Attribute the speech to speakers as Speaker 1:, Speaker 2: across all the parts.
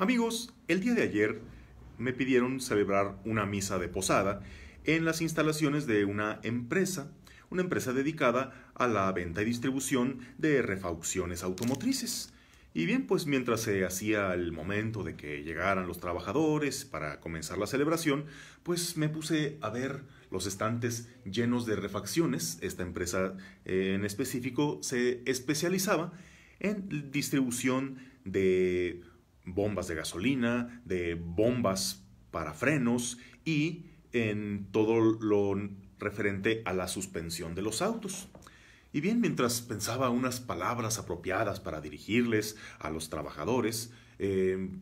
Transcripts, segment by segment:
Speaker 1: Amigos, el día de ayer me pidieron celebrar una misa de posada en las instalaciones de una empresa, una empresa dedicada a la venta y distribución de refacciones automotrices. Y bien, pues mientras se hacía el momento de que llegaran los trabajadores para comenzar la celebración, pues me puse a ver los estantes llenos de refacciones. Esta empresa eh, en específico se especializaba en distribución de bombas de gasolina, de bombas para frenos y en todo lo referente a la suspensión de los autos. Y bien, mientras pensaba unas palabras apropiadas para dirigirles a los trabajadores, em,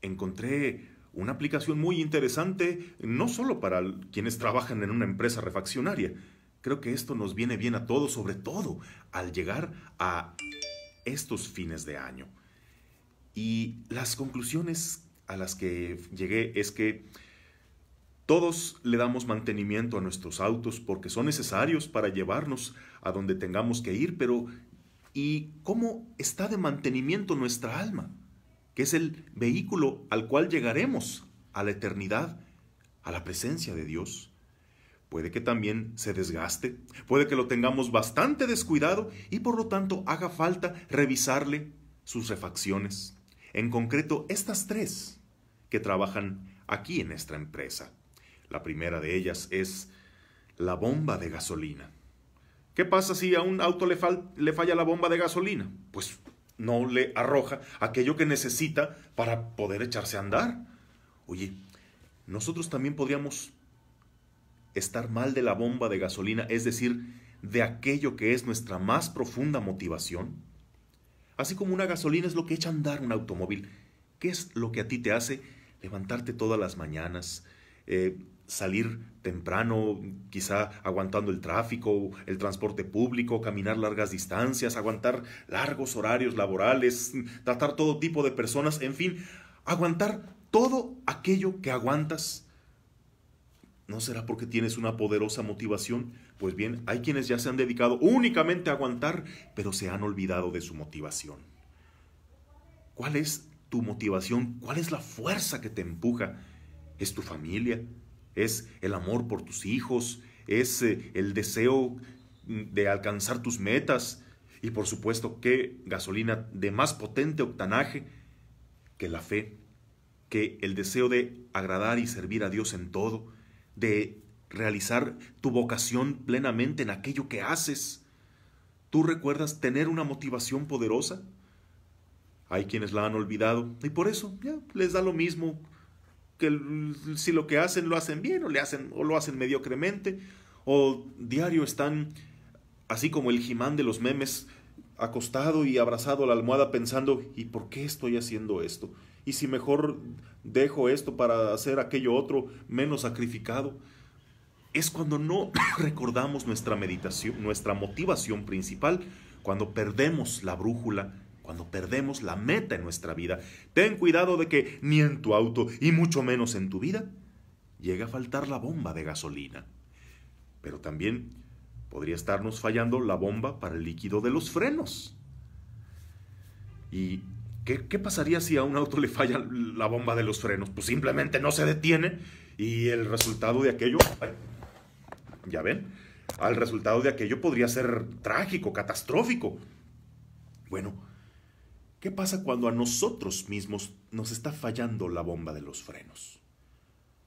Speaker 1: encontré una aplicación muy interesante, no solo para quienes trabajan en una empresa refaccionaria. Creo que esto nos viene bien a todos, sobre todo al llegar a estos fines de año. Y las conclusiones a las que llegué es que todos le damos mantenimiento a nuestros autos porque son necesarios para llevarnos a donde tengamos que ir, pero ¿y cómo está de mantenimiento nuestra alma? Que es el vehículo al cual llegaremos a la eternidad, a la presencia de Dios. Puede que también se desgaste, puede que lo tengamos bastante descuidado y por lo tanto haga falta revisarle sus refacciones. En concreto, estas tres que trabajan aquí en nuestra empresa. La primera de ellas es la bomba de gasolina. ¿Qué pasa si a un auto le, le, falla la bomba de gasolina? Pues no le arroja aquello que necesita para poder echarse a andar. Oye, nosotros también podríamos estar mal de la bomba de gasolina, es decir, de aquello que es nuestra más profunda motivación. Así como una gasolina es lo que echa a andar un automóvil. ¿Qué es lo que a ti te hace levantarte todas las mañanas? Eh, salir temprano, quizá aguantando el tráfico, el transporte público, caminar largas distancias, aguantar largos horarios laborales, tratar todo tipo de personas, en fin, aguantar todo aquello que aguantas ¿No será porque tienes una poderosa motivación? Pues bien, hay quienes ya se han dedicado únicamente a aguantar, pero se han olvidado de su motivación. ¿Cuál es tu motivación? ¿Cuál es la fuerza que te empuja? ¿Es tu familia? ¿Es el amor por tus hijos? ¿Es eh, el deseo mm, de alcanzar tus metas? Y por supuesto, ¿qué gasolina de más potente octanaje que la fe? Que el deseo de agradar y servir a Dios en todo de realizar tu vocación plenamente en aquello que haces. ¿Tú recuerdas tener una motivación poderosa? Hay quienes la han olvidado y por eso ya les da lo mismo que si lo que hacen lo hacen bien o, le hacen, o lo hacen mediocremente o diario están así como el jimán de los memes acostado y abrazado a la almohada pensando ¿y por qué estoy haciendo esto? y si mejor dejo esto para hacer aquello otro menos sacrificado. Es cuando no recordamos nuestra meditación, nuestra motivación principal, cuando perdemos la brújula, cuando perdemos la meta en nuestra vida. Ten cuidado de que ni en tu auto y mucho menos en tu vida llegue a faltar la bomba de gasolina. Pero también podría estarnos fallando la bomba para el líquido de los frenos. Y ¿Qué, pasaría si a un auto le falla la bomba de los frenos? Pues simplemente no se detiene y el resultado de aquello, ya ven, al resultado de aquello podría ser trágico, catastrófico. Bueno, ¿qué pasa cuando a nosotros mismos nos está fallando la bomba de los frenos?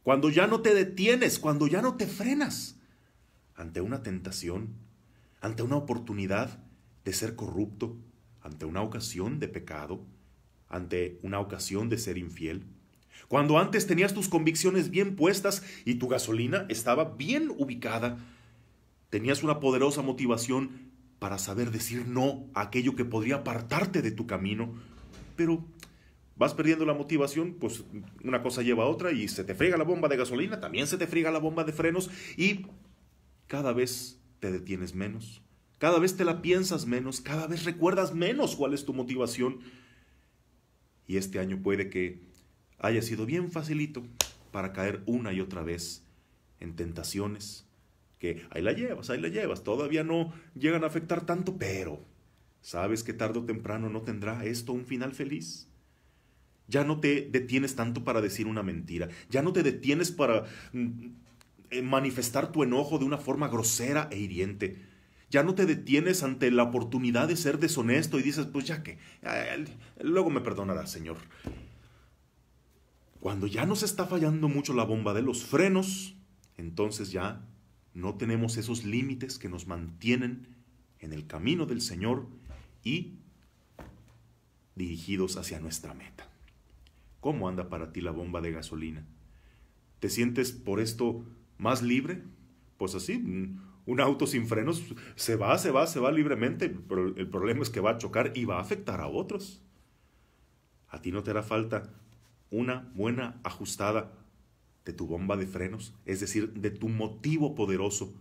Speaker 1: Cuando ya no te detienes, cuando ya no te frenas ante una tentación, ante una oportunidad de ser corrupto, ante una ocasión de pecado, ante una ocasión de ser infiel? Cuando antes tenías tus convicciones bien puestas y tu gasolina estaba bien ubicada, tenías una poderosa motivación para saber decir no a aquello que podría apartarte de tu camino, pero vas perdiendo la motivación, pues una cosa lleva a otra y se te friega la bomba de gasolina, también se te friega la bomba de frenos y cada vez te detienes menos, cada vez te la piensas menos, cada vez recuerdas menos cuál es tu motivación y este año puede que haya sido bien facilito para caer una y otra vez en tentaciones que ahí la llevas, ahí la llevas, todavía no llegan a afectar tanto, pero sabes que tarde o temprano no tendrá esto un final feliz. Ya no te detienes tanto para decir una mentira, ya no te detienes para mm, eh, manifestar tu enojo de una forma grosera e hiriente ya no te detienes ante la oportunidad de ser deshonesto y dices, pues ya que, luego me perdonará, Señor. Cuando ya nos está fallando mucho la bomba de los frenos, entonces ya no tenemos esos límites que nos mantienen en el camino del Señor y dirigidos hacia nuestra meta. ¿Cómo anda para ti la bomba de gasolina? ¿Te sientes por esto más libre? Pues así, un auto sin frenos se va, se va, se va libremente, pero el problema es que va a chocar y va a afectar a otros. A ti no te hará falta una buena ajustada de tu bomba de frenos, es decir, de tu motivo poderoso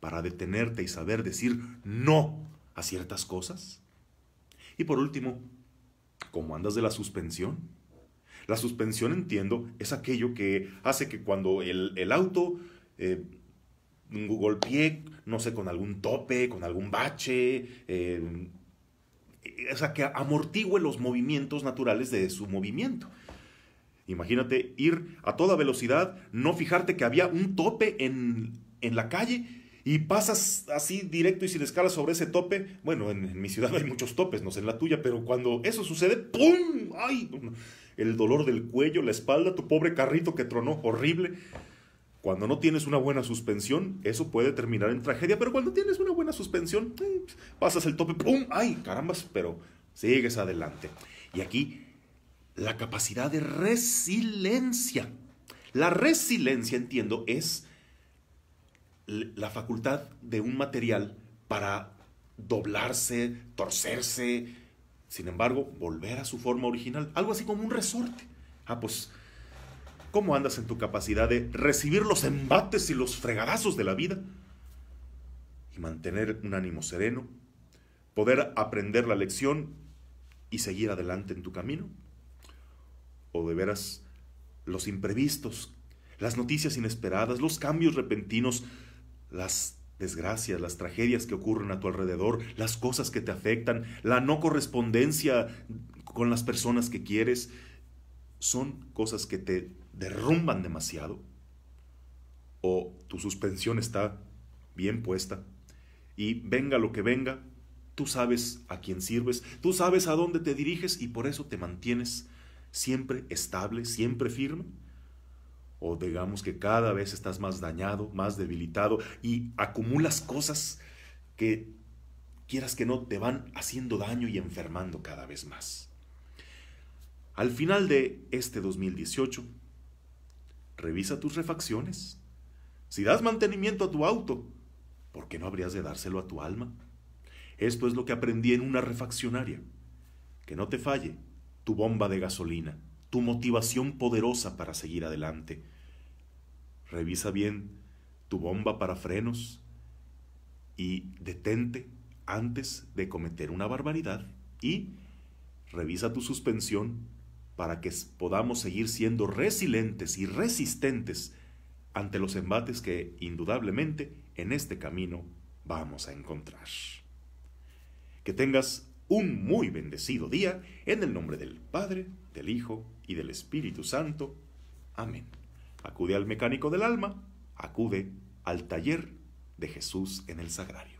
Speaker 1: para detenerte y saber decir no a ciertas cosas. Y por último, ¿cómo andas de la suspensión? La suspensión, entiendo, es aquello que hace que cuando el, auto eh, Pie, no sé, con algún tope, con algún bache, eh, o sea, que amortigüe los movimientos naturales de su movimiento. Imagínate ir a toda velocidad, no fijarte que había un tope en, la calle y pasas así directo y sin escalas sobre ese tope. Bueno, en, en, mi ciudad hay muchos topes, no sé en la tuya, pero cuando eso sucede, ¡pum! ¡Ay! El dolor del cuello, la espalda, tu pobre carrito que tronó horrible. Cuando no tienes una buena suspensión, eso puede terminar en tragedia, pero cuando tienes una buena suspensión, eh, pasas el tope, ¡pum! ¡Ay, carambas! Pero sigues adelante. Y aquí, la capacidad de resiliencia. La resiliencia, entiendo, es la facultad de un material para doblarse, torcerse, sin embargo, volver a su forma original. Algo así como un resorte. Ah, pues ¿Cómo andas en tu capacidad de recibir los embates y los fregadazos de la vida? Y mantener un ánimo sereno, poder aprender la lección y seguir adelante en tu camino. O de veras, los imprevistos, las noticias inesperadas, los cambios repentinos, las desgracias, las tragedias que ocurren a tu alrededor, las cosas que te afectan, la no correspondencia con las personas que quieres, son cosas que te derrumban demasiado o tu suspensión está bien puesta y venga lo que venga, tú sabes a quién sirves, tú sabes a dónde te diriges y por eso te mantienes siempre estable, siempre firme. O digamos que cada vez estás más dañado, más debilitado y acumulas cosas que quieras que no te van haciendo daño y enfermando cada vez más. Al final de este 2018, Revisa tus refacciones. Si das mantenimiento a tu auto, ¿por qué no habrías de dárselo a tu alma? Esto es lo que aprendí en una refaccionaria. Que no te falle tu bomba de gasolina, tu motivación poderosa para seguir adelante. Revisa bien tu bomba para frenos y detente antes de cometer una barbaridad y revisa tu suspensión para que podamos seguir siendo resilientes y resistentes ante los embates que indudablemente en este camino vamos a encontrar. Que tengas un muy bendecido día en el nombre del Padre, del Hijo y del Espíritu Santo. Amén. Acude al mecánico del alma, acude al taller de Jesús en el Sagrario.